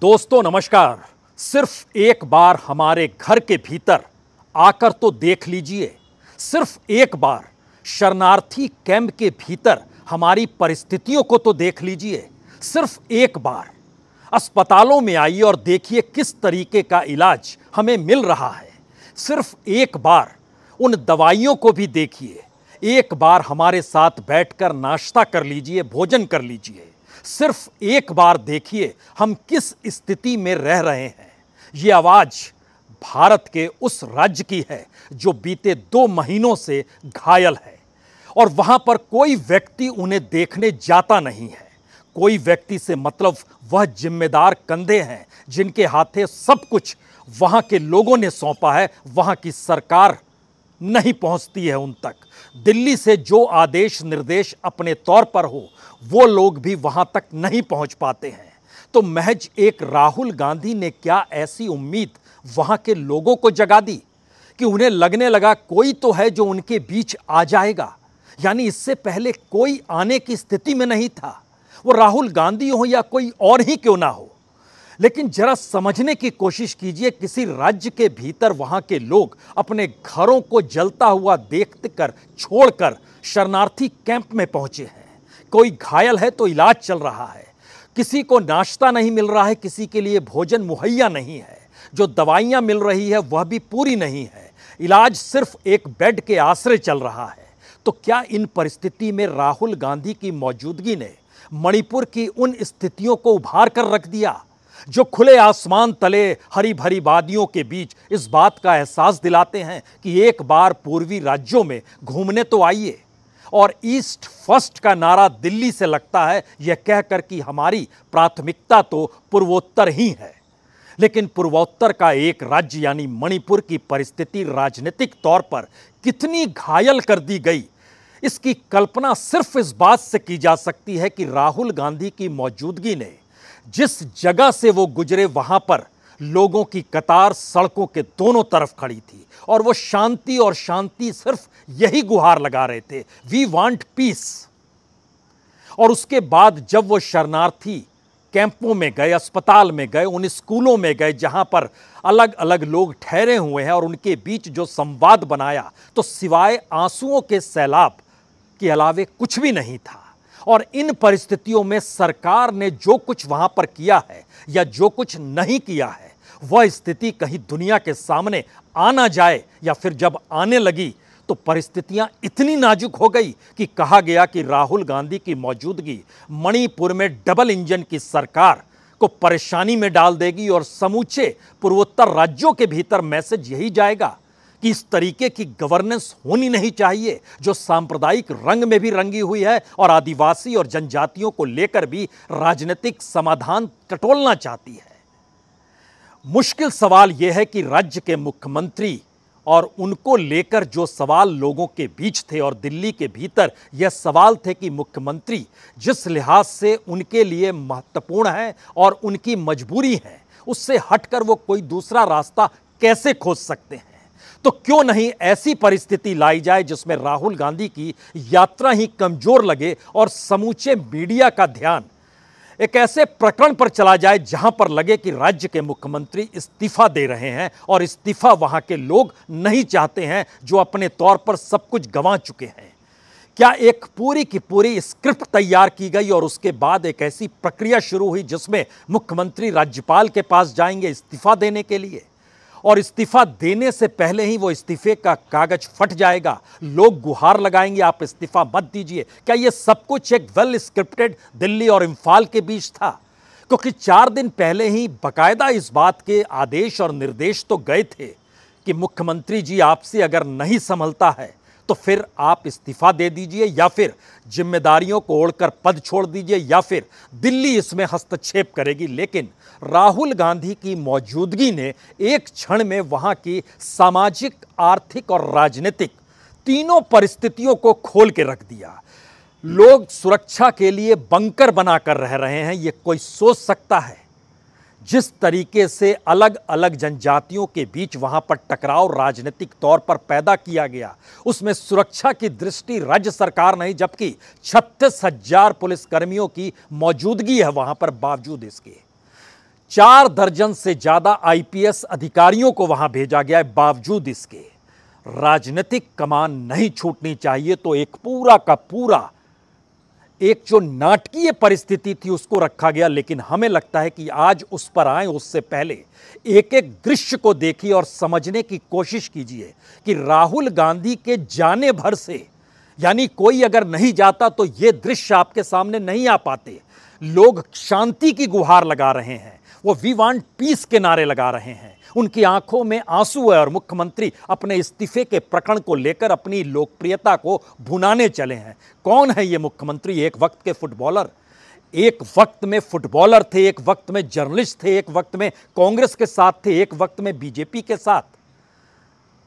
दोस्तों नमस्कार सिर्फ एक बार हमारे घर के भीतर आकर तो देख लीजिए सिर्फ एक बार शरणार्थी कैंप के भीतर हमारी परिस्थितियों को तो देख लीजिए सिर्फ एक बार अस्पतालों में आइए और देखिए किस तरीके का इलाज हमें मिल रहा है सिर्फ एक बार उन दवाइयों को भी देखिए एक बार हमारे साथ बैठकर नाश्ता कर लीजिए भोजन कर लीजिए सिर्फ एक बार देखिए हम किस स्थिति में रह रहे हैं ये आवाज़ भारत के उस राज्य की है जो बीते दो महीनों से घायल है और वहां पर कोई व्यक्ति उन्हें देखने जाता नहीं है कोई व्यक्ति से मतलब वह जिम्मेदार कंधे हैं जिनके हाथे सब कुछ वहां के लोगों ने सौंपा है वहां की सरकार नहीं पहुंचती है उन तक दिल्ली से जो आदेश निर्देश अपने तौर पर हो वो लोग भी वहां तक नहीं पहुंच पाते हैं तो महज एक राहुल गांधी ने क्या ऐसी उम्मीद वहां के लोगों को जगा दी कि उन्हें लगने लगा कोई तो है जो उनके बीच आ जाएगा यानी इससे पहले कोई आने की स्थिति में नहीं था वो राहुल गांधी हो या कोई और ही क्यों ना हो लेकिन जरा समझने की कोशिश कीजिए किसी राज्य के भीतर वहां के लोग अपने घरों को जलता हुआ देख कर छोड़कर शरणार्थी कैंप में पहुंचे हैं कोई घायल है तो इलाज चल रहा है किसी को नाश्ता नहीं मिल रहा है किसी के लिए भोजन मुहैया नहीं है जो दवाइयाँ मिल रही है वह भी पूरी नहीं है इलाज सिर्फ एक बेड के आश्रय चल रहा है तो क्या इन परिस्थिति में राहुल गांधी की मौजूदगी ने मणिपुर की उन स्थितियों को उभार कर रख दिया जो खुले आसमान तले हरी भरी वादियों के बीच इस बात का एहसास दिलाते हैं कि एक बार पूर्वी राज्यों में घूमने तो आइए और ईस्ट फर्स्ट का नारा दिल्ली से लगता है यह कहकर कि हमारी प्राथमिकता तो पूर्वोत्तर ही है लेकिन पूर्वोत्तर का एक राज्य यानी मणिपुर की परिस्थिति राजनीतिक तौर पर कितनी घायल कर दी गई इसकी कल्पना सिर्फ इस बात से की जा सकती है कि राहुल गांधी की मौजूदगी ने जिस जगह से वो गुजरे वहाँ पर लोगों की कतार सड़कों के दोनों तरफ खड़ी थी और वो शांति और शांति सिर्फ यही गुहार लगा रहे थे वी वांट पीस और उसके बाद जब वो शरणार्थी कैंपों में गए अस्पताल में गए उन स्कूलों में गए जहां पर अलग अलग लोग ठहरे हुए हैं और उनके बीच जो संवाद बनाया तो सिवाय आंसुओं के सैलाब के अलावे कुछ भी नहीं था और इन परिस्थितियों में सरकार ने जो कुछ वहां पर किया है या जो कुछ नहीं किया है वह स्थिति कहीं दुनिया के सामने आना जाए या फिर जब आने लगी तो परिस्थितियां इतनी नाजुक हो गई कि कहा गया कि राहुल गांधी की मौजूदगी मणिपुर में डबल इंजन की सरकार को परेशानी में डाल देगी और समूचे पूर्वोत्तर राज्यों के भीतर मैसेज यही जाएगा कि इस तरीके की गवर्नेंस होनी नहीं चाहिए जो सांप्रदायिक रंग में भी रंगी हुई है और आदिवासी और जनजातियों को लेकर भी राजनीतिक समाधान टटोलना चाहती है मुश्किल सवाल यह है कि राज्य के मुख्यमंत्री और उनको लेकर जो सवाल लोगों के बीच थे और दिल्ली के भीतर यह सवाल थे कि मुख्यमंत्री जिस लिहाज से उनके लिए महत्वपूर्ण है और उनकी मजबूरी है उससे हटकर वो कोई दूसरा रास्ता कैसे खोज सकते हैं तो क्यों नहीं ऐसी परिस्थिति लाई जाए जिसमें राहुल गांधी की यात्रा ही कमजोर लगे और समूचे मीडिया का ध्यान एक ऐसे प्रकरण पर चला जाए जहां पर लगे कि राज्य के मुख्यमंत्री इस्तीफा दे रहे हैं और इस्तीफा वहां के लोग नहीं चाहते हैं जो अपने तौर पर सब कुछ गंवा चुके हैं क्या एक पूरी की पूरी स्क्रिप्ट तैयार की गई और उसके बाद एक ऐसी प्रक्रिया शुरू हुई जिसमें मुख्यमंत्री राज्यपाल के पास जाएंगे इस्तीफा देने के लिए और इस्तीफा देने से पहले ही वो इस्तीफे का कागज फट जाएगा लोग गुहार लगाएंगे आप इस्तीफा मत दीजिए क्या ये सब कुछ एक वेल स्क्रिप्टेड दिल्ली और इम्फाल के बीच था क्योंकि चार दिन पहले ही बकायदा इस बात के आदेश और निर्देश तो गए थे कि मुख्यमंत्री जी आपसे अगर नहीं संभलता है तो फिर आप इस्तीफा दे दीजिए या फिर जिम्मेदारियों को ओढ़कर पद छोड़ दीजिए या फिर दिल्ली इसमें हस्तक्षेप करेगी लेकिन राहुल गांधी की मौजूदगी ने एक क्षण में वहां की सामाजिक आर्थिक और राजनीतिक तीनों परिस्थितियों को खोल के रख दिया लोग सुरक्षा के लिए बंकर बनाकर रह रहे हैं ये कोई सोच सकता है जिस तरीके से अलग अलग जनजातियों के बीच वहां पर टकराव राजनीतिक तौर पर पैदा किया गया उसमें सुरक्षा की दृष्टि राज्य सरकार नहीं जबकि छत्तीस हजार पुलिसकर्मियों की मौजूदगी है वहां पर बावजूद इसके चार दर्जन से ज्यादा आईपीएस अधिकारियों को वहां भेजा गया है बावजूद इसके राजनीतिक कमान नहीं छूटनी चाहिए तो एक पूरा का पूरा एक जो नाटकीय परिस्थिति थी उसको रखा गया लेकिन हमें लगता है कि आज उस पर आए उससे पहले एक एक दृश्य को देखिए और समझने की कोशिश कीजिए कि राहुल गांधी के जाने भर से यानी कोई अगर नहीं जाता तो ये दृश्य आपके सामने नहीं आ पाते लोग शांति की गुहार लगा रहे हैं वो वी वांट पीस के नारे लगा रहे हैं उनकी आंखों में आंसू है और मुख्यमंत्री अपने इस्तीफे के प्रकरण को लेकर अपनी लोकप्रियता को भुनाने चले हैं कौन है ये मुख्यमंत्री एक वक्त के फुटबॉलर एक वक्त में फुटबॉलर थे एक वक्त में जर्नलिस्ट थे एक वक्त में कांग्रेस के साथ थे एक वक्त में बीजेपी के साथ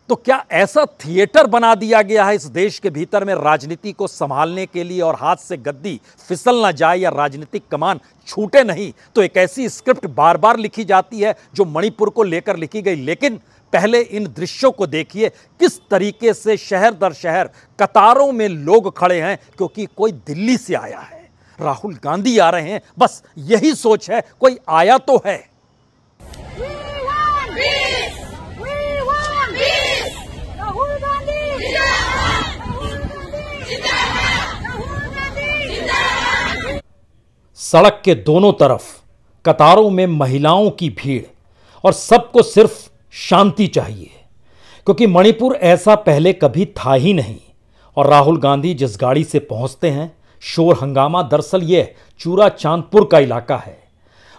तो क्या ऐसा थिएटर बना दिया गया है इस देश के भीतर में राजनीति को संभालने के लिए और हाथ से गद्दी फिसल ना जाए या राजनीतिक कमान छूटे नहीं तो एक ऐसी स्क्रिप्ट बार बार लिखी जाती है जो मणिपुर को लेकर लिखी गई लेकिन पहले इन दृश्यों को देखिए किस तरीके से शहर दर शहर कतारों में लोग खड़े हैं क्योंकि कोई दिल्ली से आया है राहुल गांधी आ रहे हैं बस यही सोच है कोई आया तो है सड़क के दोनों तरफ कतारों में महिलाओं की भीड़ और सबको सिर्फ शांति चाहिए क्योंकि मणिपुर ऐसा पहले कभी था ही नहीं और राहुल गांधी जिस गाड़ी से पहुंचते हैं शोर हंगामा दरअसल ये चूरा चांदपुर का इलाका है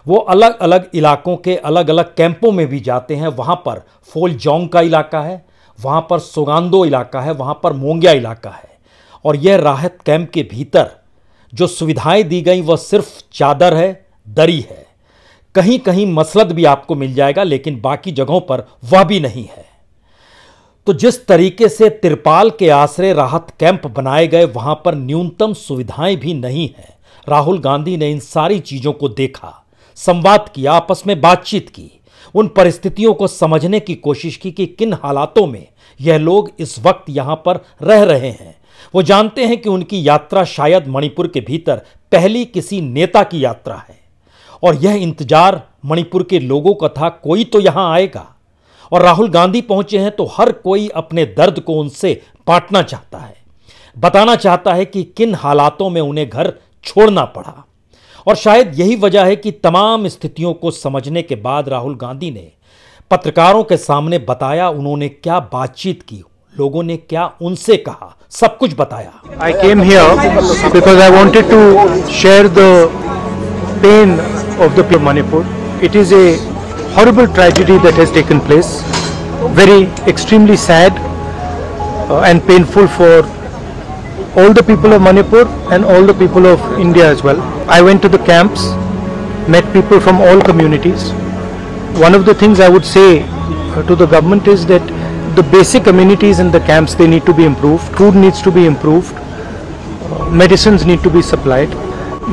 वो अलग अलग इलाकों के अलग अलग कैंपों में भी जाते हैं वहाँ पर फोलजोंग का इलाका है वहाँ पर सुगांदो इलाका है वहाँ पर मोंगिया इलाका है और यह राहत कैंप के भीतर जो सुविधाएं दी गई वह सिर्फ चादर है दरी है कहीं कहीं मसलत भी आपको मिल जाएगा लेकिन बाकी जगहों पर वह भी नहीं है तो जिस तरीके से तिरपाल के आश्रय राहत कैंप बनाए गए वहां पर न्यूनतम सुविधाएं भी नहीं है राहुल गांधी ने इन सारी चीजों को देखा संवाद किया आपस में बातचीत की उन परिस्थितियों को समझने की कोशिश की कि किन हालातों में यह लोग इस वक्त यहां पर रह रहे हैं वो जानते हैं कि उनकी यात्रा शायद मणिपुर के भीतर पहली किसी नेता की यात्रा है और यह इंतजार मणिपुर के लोगों का था कोई तो यहां आएगा और राहुल गांधी पहुंचे हैं तो हर कोई अपने दर्द को उनसे बांटना चाहता है बताना चाहता है कि किन हालातों में उन्हें घर छोड़ना पड़ा और शायद यही वजह है कि तमाम स्थितियों को समझने के बाद राहुल गांधी ने पत्रकारों के सामने बताया उन्होंने क्या बातचीत की लोगों ने क्या उनसे कहा सब कुछ बताया I came here because I wanted to share the pain of the Manipur it is a horrible tragedy that has taken place very extremely sad and painful for all the people of Manipur and all the people of India as well I went to the camps met people from all communities one of the things I would say to the government is that the basic amenities in the camps they need to be improved food needs to be improved uh, medicines need to be supplied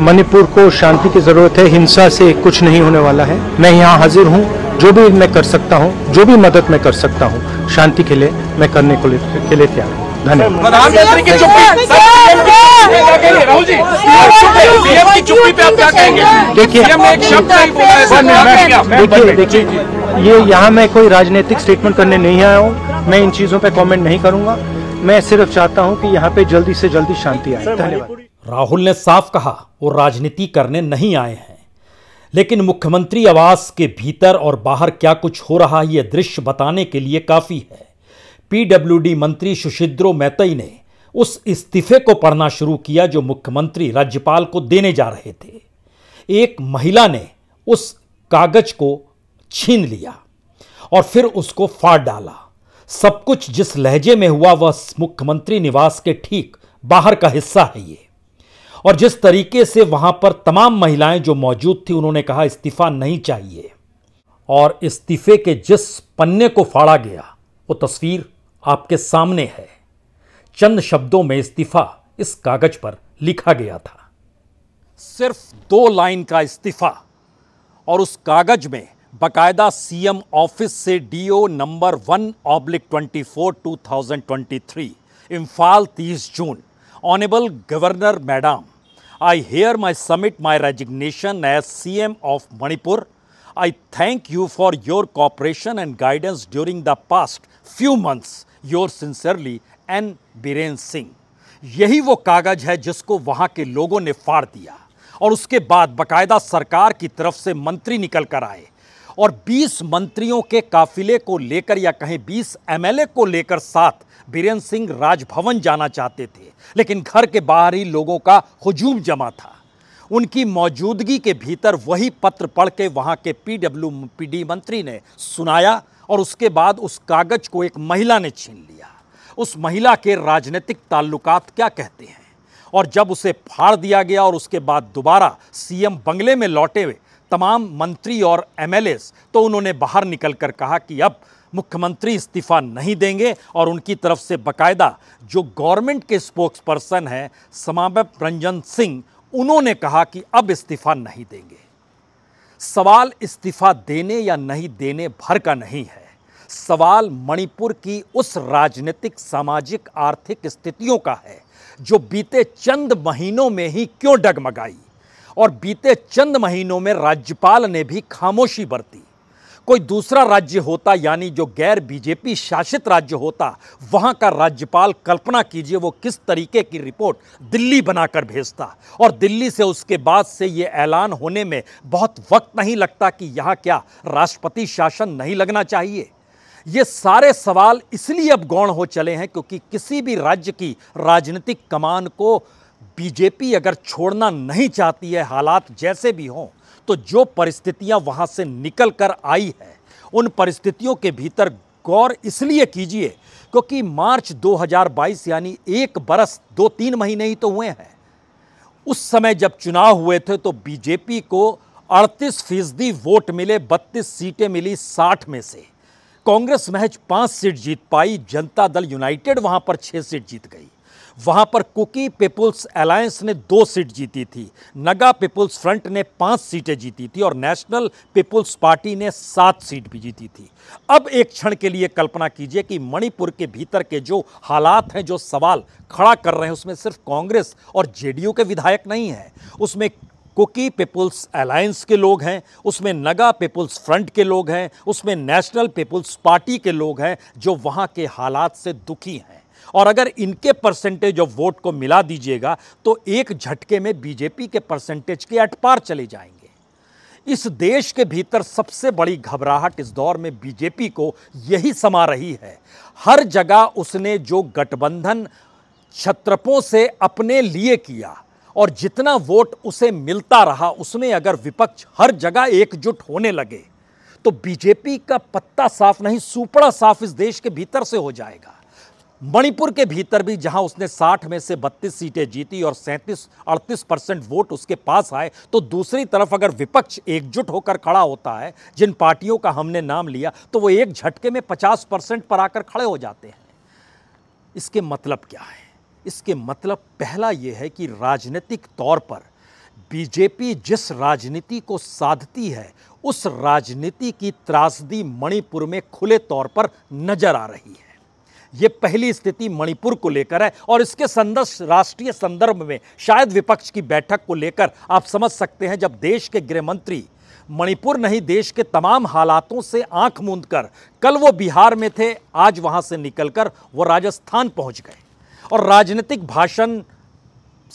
Manipur को शांति की ज़रूरत है हिंसा से कुछ नहीं होने वाला है मैं यहाँ हाजिर हूँ जो भी मैं कर सकता हूँ जो भी मदद मैं कर सकता हूँ शांति के लिए मैं करने को के लिए तैयार हूँ धन्यवाद देखिए देखिए ये यहाँ मैं कोई राजनीतिक स्टेटमेंट करने नहीं आया हूँ मैं इन चीज़ों पर कमेंट नहीं करूंगा मैं सिर्फ चाहता हूं कि यहाँ पे जल्दी से जल्दी शांति आए धन्यवाद राहुल ने साफ कहा वो राजनीति करने नहीं आए हैं लेकिन मुख्यमंत्री आवास के भीतर और बाहर क्या कुछ हो रहा है यह दृश्य बताने के लिए काफ़ी है पीडब्ल्यूडी मंत्री सुशिद्रो मैतई ने उस इस्तीफे को पढ़ना शुरू किया जो मुख्यमंत्री राज्यपाल को देने जा रहे थे एक महिला ने उस कागज को छीन लिया और फिर उसको फाड़ डाला सब कुछ जिस लहजे में हुआ वह मुख्यमंत्री निवास के ठीक बाहर का हिस्सा है ये और जिस तरीके से वहां पर तमाम महिलाएं जो मौजूद थी उन्होंने कहा इस्तीफा नहीं चाहिए और इस्तीफे के जिस पन्ने को फाड़ा गया वो तस्वीर आपके सामने है चंद शब्दों में इस्तीफा इस कागज पर लिखा गया था सिर्फ दो लाइन का इस्तीफा और उस कागज में बाकायदा सीएम ऑफिस से DO number one oblique twenty four two thousand twenty three Imphal तीस June honourable governor madam I hereby submit my resignation as C M of Manipur I thank you for your cooperation and guidance during the past few months yours sincerely N Biren Singh यही वो कागज है जिसको वहाँ के लोगों ने फाड़ दिया और उसके बाद बाकायदा सरकार की तरफ से मंत्री निकल कर आए और 20 मंत्रियों के काफिले को लेकर या कहें 20 एमएलए को लेकर साथ बीरेन्द्र सिंह राजभवन जाना चाहते थे लेकिन घर के बाहर ही लोगों का हजूम जमा था उनकी मौजूदगी के भीतर वही पत्र पढ़ के वहाँ के पीडब्ल्यूपीडी मंत्री ने सुनाया और उसके बाद उस कागज को एक महिला ने छीन लिया उस महिला के राजनीतिक ताल्लुकात क्या कहते हैं और जब उसे फाड़ दिया गया और उसके बाद दोबारा सीएम बंगले में लौटे हुए तमाम मंत्री और एमएलए तो उन्होंने बाहर निकल कर कहा कि अब मुख्यमंत्री इस्तीफा नहीं देंगे और उनकी तरफ से बकायदा जो गवर्नमेंट के स्पोक्स पर्सन हैं समापक रंजन सिंह उन्होंने कहा कि अब इस्तीफा नहीं देंगे सवाल इस्तीफा देने या नहीं देने भर का नहीं है सवाल मणिपुर की उस राजनीतिक सामाजिक आर्थिक स्थितियों का है जो बीते चंद महीनों में ही क्यों डगमगाई और बीते चंद महीनों में राज्यपाल ने भी खामोशी बरती कोई दूसरा राज्य होता यानी जो गैर बीजेपी शासित राज्य होता वहाँ का राज्यपाल कल्पना कीजिए वो किस तरीके की रिपोर्ट दिल्ली बनाकर भेजता और दिल्ली से उसके बाद से ये ऐलान होने में बहुत वक्त नहीं लगता कि यहाँ क्या राष्ट्रपति शासन नहीं लगना चाहिए ये सारे सवाल इसलिए अब गौण हो चले हैं क्योंकि किसी भी राज्य की राजनीतिक कमान को बीजेपी अगर छोड़ना नहीं चाहती है हालात जैसे भी हों तो जो परिस्थितियां वहां से निकल कर आई है उन परिस्थितियों के भीतर गौर इसलिए कीजिए क्योंकि मार्च 2022 यानी एक बरस दो तीन महीने ही तो हुए हैं उस समय जब चुनाव हुए थे तो बीजेपी को 38 फीसदी वोट मिले 32 सीटें मिली 60 में से कांग्रेस महज पांच सीट जीत पाई जनता दल यूनाइटेड वहां पर छह सीट जीत गई वहाँ पर कुकी पीपुल्स अलायंस ने दो सीट जीती थी नगा पीपुल्स फ्रंट ने पाँच सीटें जीती थी और नेशनल पीपुल्स पार्टी ने सात सीट भी जीती थी अब एक क्षण के लिए कल्पना कीजिए कि मणिपुर के भीतर के जो हालात हैं जो सवाल खड़ा कर रहे हैं उसमें सिर्फ कांग्रेस और जेडीयू के विधायक नहीं हैं उसमें कुकी पीपुल्स अलायंस के लोग हैं उसमें नगा पीपुल्स फ्रंट के लोग हैं उसमें नेशनल पीपुल्स पार्टी के लोग हैं जो वहाँ के हालात से दुखी हैं और अगर इनके परसेंटेज ऑफ वोट को मिला दीजिएगा तो एक झटके में बीजेपी के परसेंटेज के अटपार चले जाएंगे इस देश के भीतर सबसे बड़ी घबराहट इस दौर में बीजेपी को यही समा रही है हर जगह उसने जो गठबंधन छत्रपों से अपने लिए किया और जितना वोट उसे मिलता रहा उसमें अगर विपक्ष हर जगह एकजुट होने लगे तो बीजेपी का पत्ता साफ नहीं सुपड़ा साफ इस देश के भीतर से हो जाएगा मणिपुर के भीतर भी जहां उसने 60 में से 32 सीटें जीती और 37 अड़तीस परसेंट वोट उसके पास आए तो दूसरी तरफ अगर विपक्ष एकजुट होकर खड़ा होता है जिन पार्टियों का हमने नाम लिया तो वो एक झटके में 50 परसेंट पर आकर खड़े हो जाते हैं इसके मतलब क्या है इसके मतलब पहला ये है कि राजनीतिक तौर पर बीजेपी जिस राजनीति को साधती है उस राजनीति की त्रासदी मणिपुर में खुले तौर पर नजर आ रही है ये पहली स्थिति मणिपुर को लेकर है और इसके संदर्भ राष्ट्रीय संदर्भ में शायद विपक्ष की बैठक को लेकर आप समझ सकते हैं जब देश के गृह मंत्री मणिपुर नहीं देश के तमाम हालातों से आंख मूंद कर कल वो बिहार में थे आज वहां से निकलकर वो राजस्थान पहुंच गए और राजनीतिक भाषण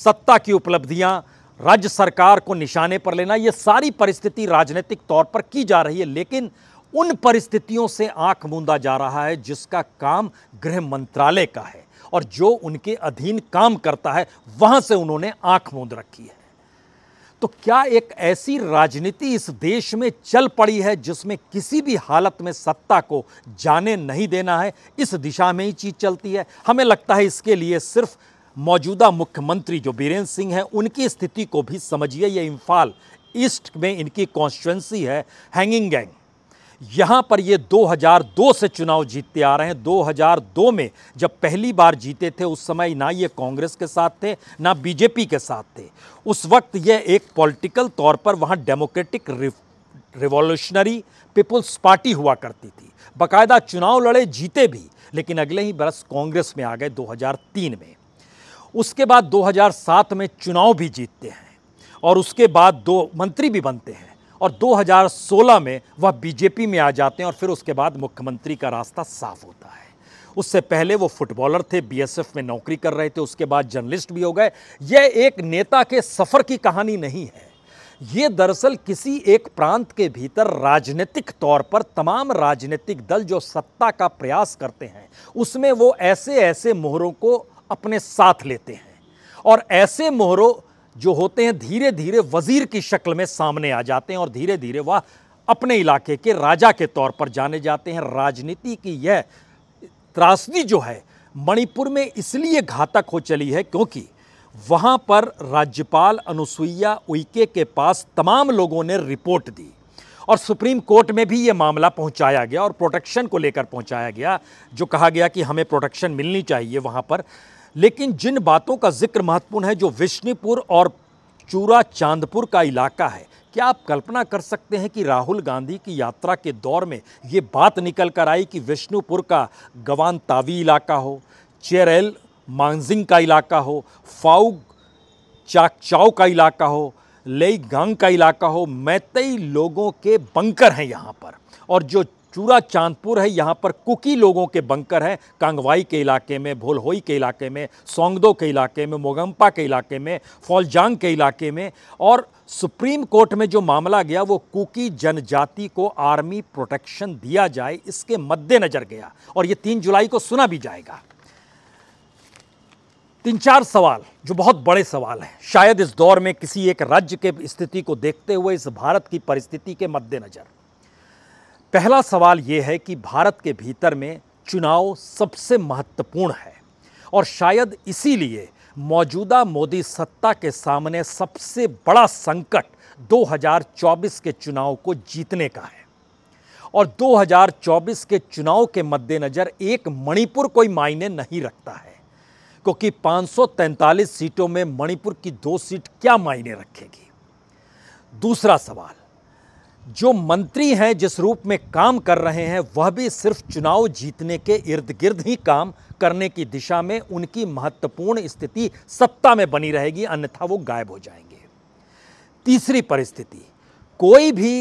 सत्ता की उपलब्धियां राज्य सरकार को निशाने पर लेना ये सारी परिस्थिति राजनीतिक तौर पर की जा रही है लेकिन उन परिस्थितियों से आंख मूंदा जा रहा है जिसका काम गृह मंत्रालय का है और जो उनके अधीन काम करता है वहां से उन्होंने आंख मूंद रखी है तो क्या एक ऐसी राजनीति इस देश में चल पड़ी है जिसमें किसी भी हालत में सत्ता को जाने नहीं देना है इस दिशा में ही चीज चलती है हमें लगता है इसके लिए सिर्फ मौजूदा मुख्यमंत्री जो बीरेंद्र सिंह हैं उनकी स्थिति को भी समझिए ये इम्फाल ईस्ट में इनकी कॉन्स्टिट्युएंसी है हैंगिंग गैंग यहाँ पर ये 2002 से चुनाव जीतते आ रहे हैं 2002 में जब पहली बार जीते थे उस समय ना ये कांग्रेस के साथ थे ना बीजेपी के साथ थे उस वक्त ये एक पॉलिटिकल तौर पर वहाँ डेमोक्रेटिक रिवॉल्यूशनरी पीपुल्स पार्टी हुआ करती थी बाकायदा चुनाव लड़े जीते भी लेकिन अगले ही बरस कांग्रेस में आ गए 2003 में उसके बाद 2007 में चुनाव भी जीतते हैं और उसके बाद दो मंत्री भी बनते हैं और 2016 में वह बीजेपी में आ जाते हैं और फिर उसके बाद मुख्यमंत्री का रास्ता साफ होता है उससे पहले वो फुटबॉलर थे बीएसएफ में नौकरी कर रहे थे उसके बाद जर्नलिस्ट भी हो गए यह एक नेता के सफ़र की कहानी नहीं है ये दरअसल किसी एक प्रांत के भीतर राजनीतिक तौर पर तमाम राजनीतिक दल जो सत्ता का प्रयास करते हैं उसमें वो ऐसे ऐसे मोहरों को अपने साथ लेते हैं और ऐसे मोहरों जो होते हैं धीरे धीरे वज़ीर की शक्ल में सामने आ जाते हैं और धीरे धीरे वह अपने इलाके के राजा के तौर पर जाने जाते हैं राजनीति की यह त्रासदी जो है मणिपुर में इसलिए घातक हो चली है क्योंकि वहाँ पर राज्यपाल अनुसुईया उइके के पास तमाम लोगों ने रिपोर्ट दी और सुप्रीम कोर्ट में भी ये मामला पहुंचाया गया और प्रोटेक्शन को लेकर पहुंचाया गया जो कहा गया कि हमें प्रोटेक्शन मिलनी चाहिए वहाँ पर लेकिन जिन बातों का जिक्र महत्वपूर्ण है जो विष्णुपुर और चूरा चांदपुर का इलाका है क्या आप कल्पना कर सकते हैं कि राहुल गांधी की यात्रा के दौर में ये बात निकल कर आई कि विष्णुपुर का गवान तावी इलाका हो चेरेल मांजिंग का इलाका हो फाउ चाकचाओ का इलाका हो लेई गांग का इलाका हो मैतई लोगों के बंकर हैं यहाँ पर और जो चूरा चांदपुर है यहाँ पर कुकी लोगों के बंकर हैं कांगवाई के इलाके में भोलहोई के इलाके में सोंगदो के इलाके में मोगम्पा के इलाके में फौलजांग के इलाके में और सुप्रीम कोर्ट में जो मामला गया वो कुकी जनजाति को आर्मी प्रोटेक्शन दिया जाए इसके मद्देनज़र गया और ये तीन जुलाई को सुना भी जाएगा तीन चार सवाल जो बहुत बड़े सवाल हैं शायद इस दौर में किसी एक राज्य के स्थिति को देखते हुए इस भारत की परिस्थिति के मद्देनज़र पहला सवाल ये है कि भारत के भीतर में चुनाव सबसे महत्वपूर्ण है और शायद इसीलिए मौजूदा मोदी सत्ता के सामने सबसे बड़ा संकट 2024 के चुनाव को जीतने का है और 2024 के चुनाव के मद्देनज़र एक मणिपुर कोई मायने नहीं रखता है क्योंकि 543 सीटों में मणिपुर की दो सीट क्या मायने रखेगी दूसरा सवाल जो मंत्री हैं जिस रूप में काम कर रहे हैं वह भी सिर्फ चुनाव जीतने के इर्द गिर्द ही काम करने की दिशा में उनकी महत्वपूर्ण स्थिति सत्ता में बनी रहेगी अन्यथा वो गायब हो जाएंगे तीसरी परिस्थिति कोई भी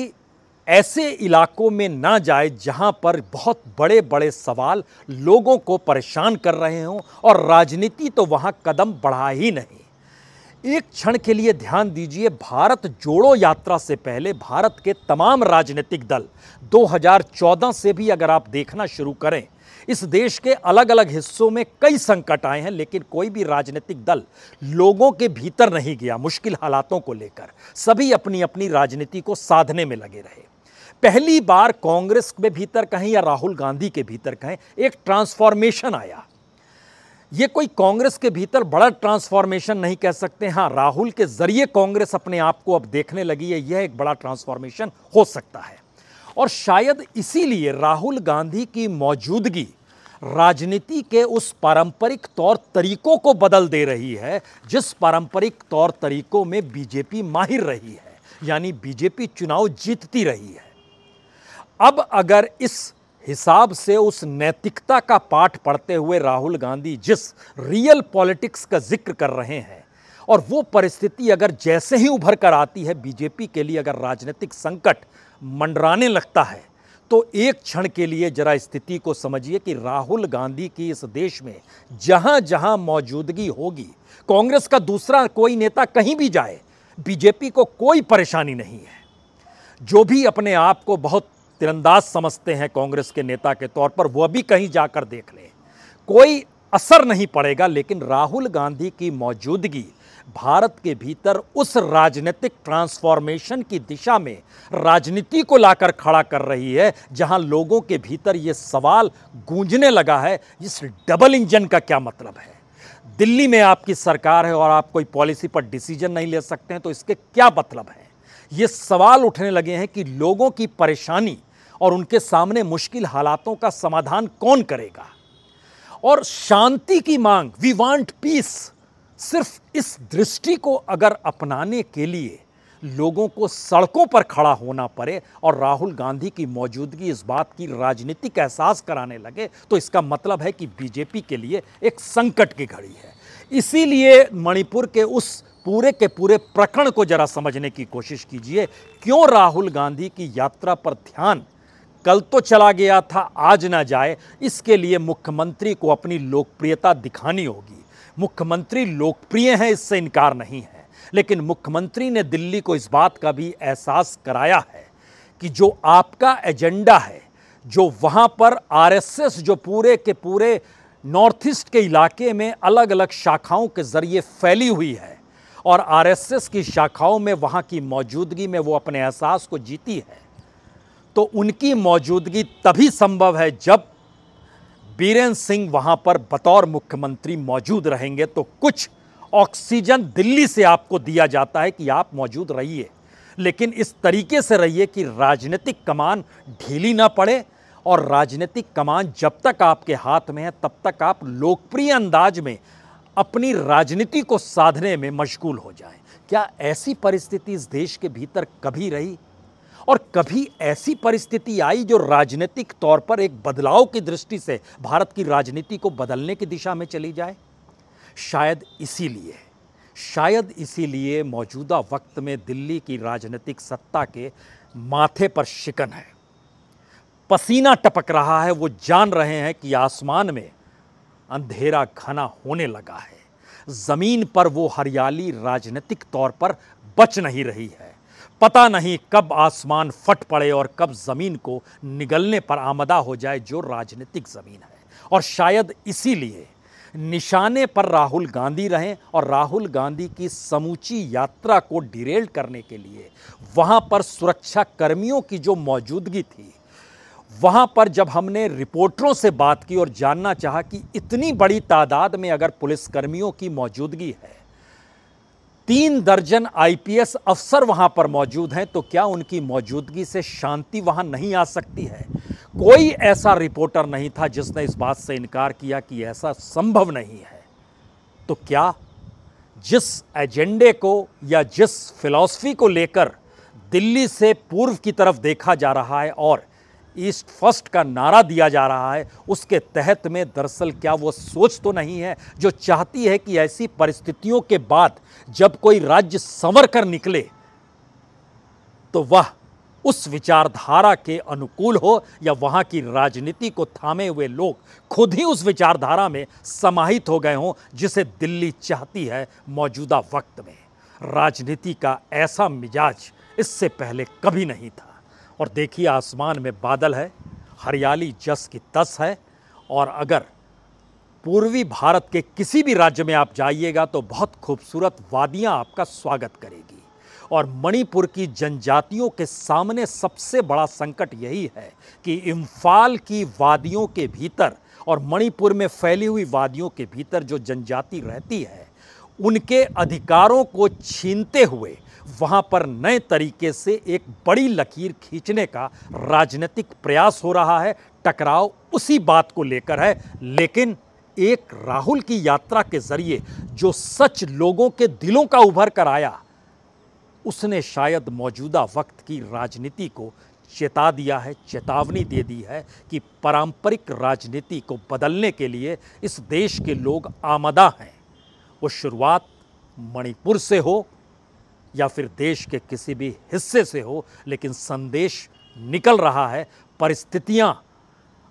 ऐसे इलाकों में ना जाए जहां पर बहुत बड़े बड़े सवाल लोगों को परेशान कर रहे हों और राजनीति तो वहां कदम बढ़ा ही नहीं एक क्षण के लिए ध्यान दीजिए भारत जोड़ो यात्रा से पहले भारत के तमाम राजनीतिक दल 2014 से भी अगर आप देखना शुरू करें इस देश के अलग अलग हिस्सों में कई संकट आए हैं लेकिन कोई भी राजनीतिक दल लोगों के भीतर नहीं गया मुश्किल हालातों को लेकर सभी अपनी अपनी राजनीति को साधने में लगे रहे पहली बार कांग्रेस के भीतर कहें या राहुल गांधी के भीतर कहें एक ट्रांसफॉर्मेशन आया ये कोई कांग्रेस के भीतर बड़ा ट्रांसफॉर्मेशन नहीं कह सकते हाँ राहुल के जरिए कांग्रेस अपने आप को अब देखने लगी है यह एक बड़ा ट्रांसफॉर्मेशन हो सकता है और शायद इसीलिए राहुल गांधी की मौजूदगी राजनीति के उस पारंपरिक तौर तरीकों को बदल दे रही है जिस पारंपरिक तौर तरीकों में बीजेपी माहिर रही है यानी बीजेपी चुनाव जीतती रही है अब अगर इस हिसाब से उस नैतिकता का पाठ पढ़ते हुए राहुल गांधी जिस रियल पॉलिटिक्स का जिक्र कर रहे हैं और वो परिस्थिति अगर जैसे ही उभर कर आती है बीजेपी के लिए अगर राजनीतिक संकट मंडराने लगता है तो एक क्षण के लिए जरा स्थिति को समझिए कि राहुल गांधी की इस देश में जहां जहां मौजूदगी होगी कांग्रेस का दूसरा कोई नेता कहीं भी जाए बीजेपी को कोई परेशानी नहीं है जो भी अपने आप को बहुत तिरंदाज समझते हैं कांग्रेस के नेता के तौर पर वह भी कहीं जाकर देख लें कोई असर नहीं पड़ेगा लेकिन राहुल गांधी की मौजूदगी भारत के भीतर उस राजनीतिक ट्रांसफॉर्मेशन की दिशा में राजनीति को लाकर खड़ा कर रही है जहां लोगों के भीतर ये सवाल गूंजने लगा है इस डबल इंजन का क्या मतलब है दिल्ली में आपकी सरकार है और आप कोई पॉलिसी पर डिसीजन नहीं ले सकते हैं तो इसके क्या मतलब है ये सवाल उठने लगे हैं कि लोगों की परेशानी और उनके सामने मुश्किल हालातों का समाधान कौन करेगा और शांति की मांग वी वांट पीस सिर्फ इस दृष्टि को अगर अपनाने के लिए लोगों को सड़कों पर खड़ा होना पड़े और राहुल गांधी की मौजूदगी इस बात की राजनीतिक एहसास कराने लगे तो इसका मतलब है कि बीजेपी के लिए एक संकट की घड़ी है इसीलिए मणिपुर के उस पूरे के पूरे प्रकरण को जरा समझने की कोशिश कीजिए क्यों राहुल गांधी की यात्रा पर ध्यान कल तो चला गया था आज ना जाए इसके लिए मुख्यमंत्री को अपनी लोकप्रियता दिखानी होगी मुख्यमंत्री लोकप्रिय हैं इससे इनकार नहीं है लेकिन मुख्यमंत्री ने दिल्ली को इस बात का भी एहसास कराया है कि जो आपका एजेंडा है जो वहाँ पर आरएसएस जो पूरे के पूरे नॉर्थ ईस्ट के इलाके में अलग अलग शाखाओं के ज़रिए फैली हुई है और आरएसएस की शाखाओं में वहाँ की मौजूदगी में वो अपने एहसास को जीती है तो उनकी मौजूदगी तभी संभव है जब बीरेन सिंह वहां पर बतौर मुख्यमंत्री मौजूद रहेंगे तो कुछ ऑक्सीजन दिल्ली से आपको दिया जाता है कि आप मौजूद रहिए लेकिन इस तरीके से रहिए कि राजनीतिक कमान ढीली ना पड़े और राजनीतिक कमान जब तक आपके हाथ में है तब तक आप लोकप्रिय अंदाज में अपनी राजनीति को साधने में मशगूल हो जाएं। क्या ऐसी परिस्थिति इस देश के भीतर कभी रही और कभी ऐसी परिस्थिति आई जो राजनीतिक तौर पर एक बदलाव की दृष्टि से भारत की राजनीति को बदलने की दिशा में चली जाए शायद इसीलिए शायद इसीलिए मौजूदा वक्त में दिल्ली की राजनीतिक सत्ता के माथे पर शिकन है पसीना टपक रहा है वो जान रहे हैं कि आसमान में अंधेरा घना होने लगा है ज़मीन पर वो हरियाली राजनीतिक तौर पर बच नहीं रही है पता नहीं कब आसमान फट पड़े और कब ज़मीन को निगलने पर आमदा हो जाए जो राजनीतिक ज़मीन है और शायद इसीलिए निशाने पर राहुल गांधी रहें और राहुल गांधी की समूची यात्रा को डिरेल करने के लिए वहाँ पर सुरक्षा कर्मियों की जो मौजूदगी थी वहाँ पर जब हमने रिपोर्टरों से बात की और जानना चाहा कि इतनी बड़ी तादाद में अगर पुलिसकर्मियों की मौजूदगी है तीन दर्जन आईपीएस अफसर वहां पर मौजूद हैं तो क्या उनकी मौजूदगी से शांति वहां नहीं आ सकती है कोई ऐसा रिपोर्टर नहीं था जिसने इस बात से इनकार किया कि ऐसा संभव नहीं है तो क्या जिस एजेंडे को या जिस फिलॉसफी को लेकर दिल्ली से पूर्व की तरफ देखा जा रहा है और ईस्ट फर्स्ट का नारा दिया जा रहा है उसके तहत में दरअसल क्या वो सोच तो नहीं है जो चाहती है कि ऐसी परिस्थितियों के बाद जब कोई राज्य संवर कर निकले तो वह उस विचारधारा के अनुकूल हो या वहाँ की राजनीति को थामे हुए लोग खुद ही उस विचारधारा में समाहित हो गए हों जिसे दिल्ली चाहती है मौजूदा वक्त में राजनीति का ऐसा मिजाज इससे पहले कभी नहीं था और देखिए आसमान में बादल है हरियाली जस की तस है और अगर पूर्वी भारत के किसी भी राज्य में आप जाइएगा तो बहुत खूबसूरत वादियाँ आपका स्वागत करेगी और मणिपुर की जनजातियों के सामने सबसे बड़ा संकट यही है कि इम्फाल की वादियों के भीतर और मणिपुर में फैली हुई वादियों के भीतर जो जनजाति रहती है उनके अधिकारों को छीनते हुए वहाँ पर नए तरीके से एक बड़ी लकीर खींचने का राजनीतिक प्रयास हो रहा है टकराव उसी बात को लेकर है लेकिन एक राहुल की यात्रा के जरिए जो सच लोगों के दिलों का उभर कर आया उसने शायद मौजूदा वक्त की राजनीति को चेता दिया है चेतावनी दे दी है कि पारंपरिक राजनीति को बदलने के लिए इस देश के लोग आमदा हैं वो शुरुआत मणिपुर से हो या फिर देश के किसी भी हिस्से से हो लेकिन संदेश निकल रहा है परिस्थितियाँ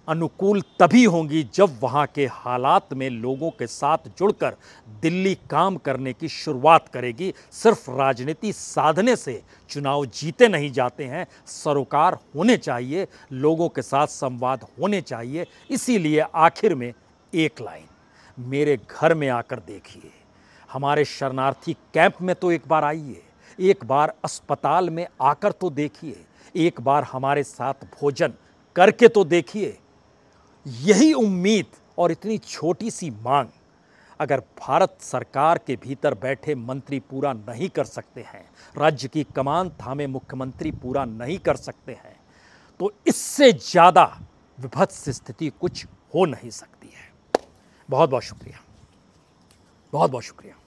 अनुकूल तभी होंगी जब वहाँ के हालात में लोगों के साथ जुड़कर दिल्ली काम करने की शुरुआत करेगी सिर्फ राजनीति साधने से चुनाव जीते नहीं जाते हैं सरोकार होने चाहिए लोगों के साथ संवाद होने चाहिए इसीलिए आखिर में एक लाइन मेरे घर में आकर देखिए हमारे शरणार्थी कैंप में तो एक बार आइए एक बार अस्पताल में आकर तो देखिए एक बार हमारे साथ भोजन करके तो देखिए यही उम्मीद और इतनी छोटी सी मांग अगर भारत सरकार के भीतर बैठे मंत्री पूरा नहीं कर सकते हैं राज्य की कमान थामे मुख्यमंत्री पूरा नहीं कर सकते हैं तो इससे ज़्यादा विभत्स स्थिति कुछ हो नहीं सकती है बहुत बहुत शुक्रिया बहुत बहुत शुक्रिया